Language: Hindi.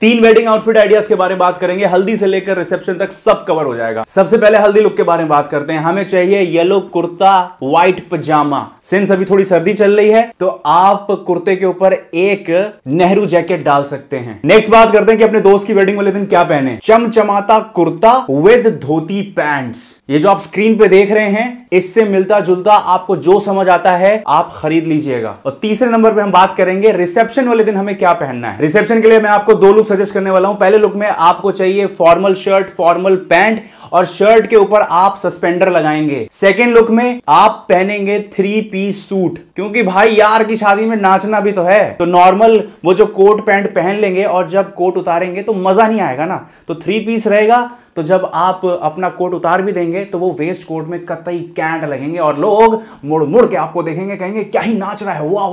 तीन वेडिंग आउटफिट आइडियाज के बारे में बात करेंगे हल्दी से लेकर रिसेप्शन तक सब कवर हो जाएगा सबसे पहले हल्दी लुक के बारे में बात करते हैं हमें चाहिए येलो कुर्ता व्हाइट पजामा सिंस अभी थोड़ी सर्दी चल रही है तो आप कुर्ते के ऊपर एक नेहरू जैकेट डाल सकते हैं नेक्स्ट बात करते हैं कि अपने दोस्त की वेडिंग वाले दिन क्या पहने चमचमाता कुर्ता विद धोती पैंट्स ये जो आप स्क्रीन पे देख रहे हैं इससे मिलता जुलता आपको जो समझ आता है आप खरीद लीजिएगा और तीसरे नंबर पे हम बात करेंगे रिसेप्शन वाले दिन हमें क्या पहनना है रिसेप्शन के लिए मैं आपको दो लुक सजेस्ट करने वाला हूं पहले लुक में आपको चाहिए फॉर्मल शर्ट फॉर्मल पैंट और शर्ट के ऊपर आप सस्पेंडर लगाएंगे सेकेंड लुक में आप पहनेंगे थ्री पीस सूट क्योंकि भाई यार की शादी में नाचना भी तो है तो नॉर्मल वो जो कोट पैंट पहन लेंगे और जब कोट उतारेंगे तो मजा नहीं आएगा ना तो थ्री पीस रहेगा तो जब आप अपना कोट उतार भी देंगे तो वो वेस्ट कोट में कतई कैंट लगेंगे और लोग मुड़ मुड़ के आपको देखेंगे कहेंगे क्या ही नाच रहा है वाह